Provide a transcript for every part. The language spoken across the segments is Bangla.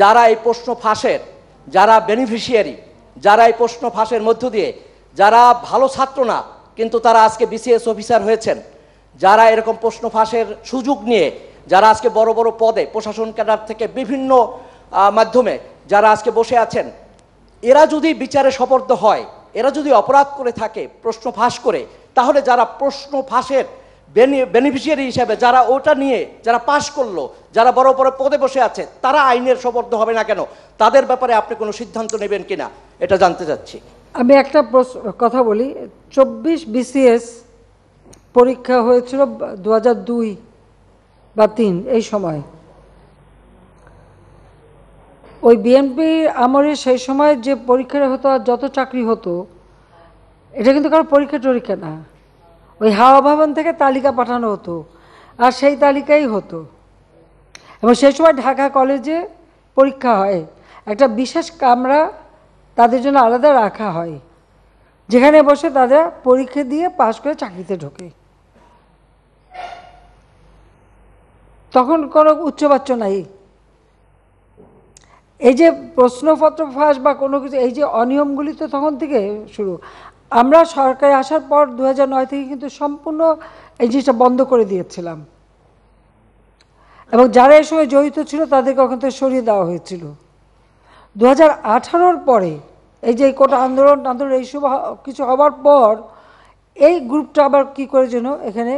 যারা এই প্রশ্ন ফাঁসের যারা বেনিফিশিয়ারি যারা এই প্রশ্ন ফাঁসের মধ্য দিয়ে যারা ভালো ছাত্র না কিন্তু তারা আজকে বিসিএস অফিসার হয়েছেন যারা এরকম প্রশ্ন ফাঁসের সুযোগ নিয়ে যারা আজকে বড় বড় পদে প্রশাসন ক্যাডার থেকে বিভিন্ন মাধ্যমে যারা আজকে বসে আছেন এরা যদি বিচারে সপর্দ হয় এরা যদি অপরাধ করে থাকে প্রশ্ন ফাঁস করে তাহলে যারা প্রশ্ন ফাঁসের বেনিফিশিয়ারি হিসাবে যারা ওটা নিয়ে যারা পাশ করলো যারা বড় বড় পদে বসে আছে তারা আইনের সবর্ধ হবে না কেন তাদের ব্যাপারে আপনি কোনো সিদ্ধান্ত নেবেন কিনা এটা জানতে চাচ্ছি আমি একটা কথা বলি চব্বিশ বিসিএস পরীক্ষা হয়েছিল দু দুই বা তিন এই সময় ওই বিএনপি আমরে সেই সময় যে পরীক্ষাটা হতো যত চাকরি হতো এটা কিন্তু কারো পরীক্ষা টরীক্ষা না ওই হাওয়া ভবন থেকে তালিকা পাঠানো হতো আর সেই তালিকাই হতো এবং সেই সময় ঢাকা কলেজে পরীক্ষা হয় একটা বিশেষ কামরা তাদের জন্য আলাদা রাখা হয় যেখানে বসে তারা পরীক্ষা দিয়ে পাশ করে চাকরিতে ঢোকে তখন কোনো উচ্চবাচ্য নাই এই যে প্রশ্নপত্র ফাঁস বা কোনো কিছু এই যে অনিয়মগুলি তো তখন থেকে শুরু আমরা সরকারে আসার পর দু নয় থেকে কিন্তু সম্পূর্ণ এই জিনিসটা বন্ধ করে দিয়েছিলাম এবং যারা এই সময় জড়িত ছিল তাদেরকে ওখান থেকে সরিয়ে দেওয়া হয়েছিল দু হাজার পরে এই যে কোটা আন্দোলন আন্দোলন এইসব কিছু হবার পর এই গ্রুপটা আবার কি করে যেন এখানে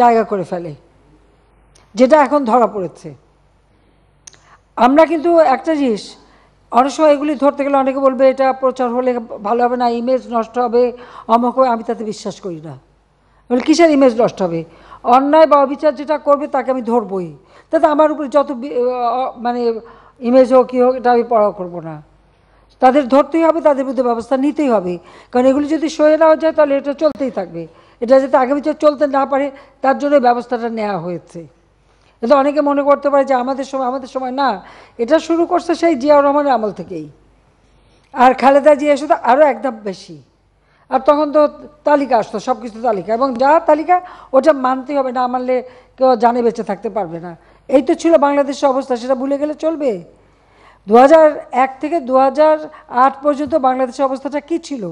জায়গা করে ফেলে যেটা এখন ধরা পড়েছে আমরা কিন্তু একটা জিনিস অনেক সময় এগুলি ধরতে গেলে অনেকে বলবে এটা প্রচার হলে ভালো হবে না ইমেজ নষ্ট হবে অমক হবে আমি তাতে বিশ্বাস করি না বলে কিসের ইমেজ নষ্ট হবে অন্যায় বা অবিচার যেটা করবে তাকে আমি ধরবই তাতে আমার উপরে যত মানে ইমেজ হোক কী হোক এটা আমি পড়া করবো না তাদের ধরতেই হবে তাদের বিরুদ্ধে ব্যবস্থা নিতেই হবে কারণ এগুলি যদি সয়ে নেওয়া যায় তাহলে এটা চলতেই থাকবে এটা যাতে আগামী চলতে না পারে তার জন্য ব্যবস্থাটা নেওয়া হয়েছে এটা অনেকে মনে করতে পারে যে আমাদের সময় আমাদের সময় না এটা শুরু করছে সেই জিয়াউর রহমানের আমল থেকেই আর খালেদা জিয়া শুধু আরও একদম বেশি আর তখন তো তালিকা আসতো সব কিছু তালিকা এবং যা তালিকা ওটা মানতেই হবে না মানলে কেউ জানে বেঁচে থাকতে পারবে না এই তো ছিল বাংলাদেশের অবস্থা সেটা ভুলে গেলে চলবে দু এক থেকে দু পর্যন্ত বাংলাদেশের অবস্থাটা কী ছিল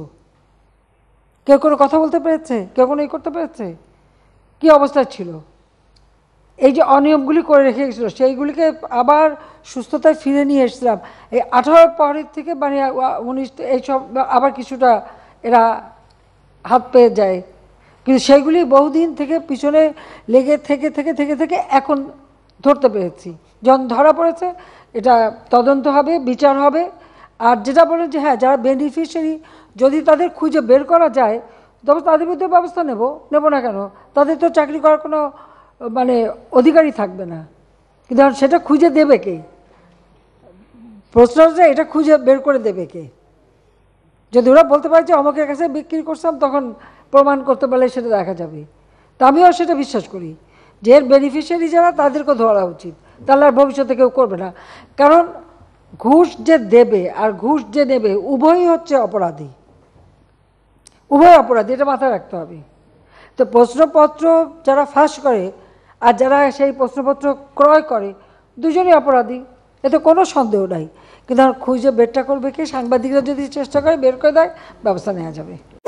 কেউ কোনো কথা বলতে পেরেছে কেউ কোনো ই করতে পেরেছে কী অবস্থা ছিল এই যে অনিয়মগুলি করে রেখে গেছিলো সেইগুলিকে আবার সুস্থতায় ফিরে নিয়ে এসেছিলাম এই আঠারো পরের থেকে মানে উনিশ এইসব আবার কিছুটা এরা হাত পেয়ে যায় কিন্তু সেইগুলি বহুদিন থেকে পিছনে লেগে থেকে থেকে থেকে থেকে এখন ধরতে পেরেছি যখন ধরা পড়েছে এটা তদন্ত হবে বিচার হবে আর যেটা বলেন যে হ্যাঁ যারা বেনিফিশিয়ারি যদি তাদের খুঁজে বের করা যায় তবে তাদের বিরুদ্ধে ব্যবস্থা নেব নেব না কেন তাদের তো চাকরি করার কোনো মানে অধিকারী থাকবে না কিন্তু সেটা খুঁজে দেবে কে প্রশ্ন হচ্ছে এটা খুঁজে বের করে দেবে কে যদি ওরা বলতে পারে যে আমাকে কাছে বিক্রি করছিলাম তখন প্রমাণ করতে পারলে সেটা দেখা যাবে তা আমিও সেটা বিশ্বাস করি যে এর বেনিফিশিয়ারি যারা তাদেরকে ধরা উচিত তাহলে আর ভবিষ্যতে কেউ করবে না কারণ ঘুষ যে দেবে আর ঘুষ যে নেবে উভয়ই হচ্ছে অপরাধী উভয় অপরাধী এটা মাথায় রাখতে হবে তো প্রশ্নপত্র যারা ফাঁস করে আর যারা সেই প্রশ্নপত্র ক্রয় করে দুজনই অপরাধী এতে কোনো সন্দেহ নাই কিন্তু খুঁজে বেরটা করবে কি সাংবাদিকরা যদি চেষ্টা করে বের করে দেয় ব্যবস্থা নেওয়া যাবে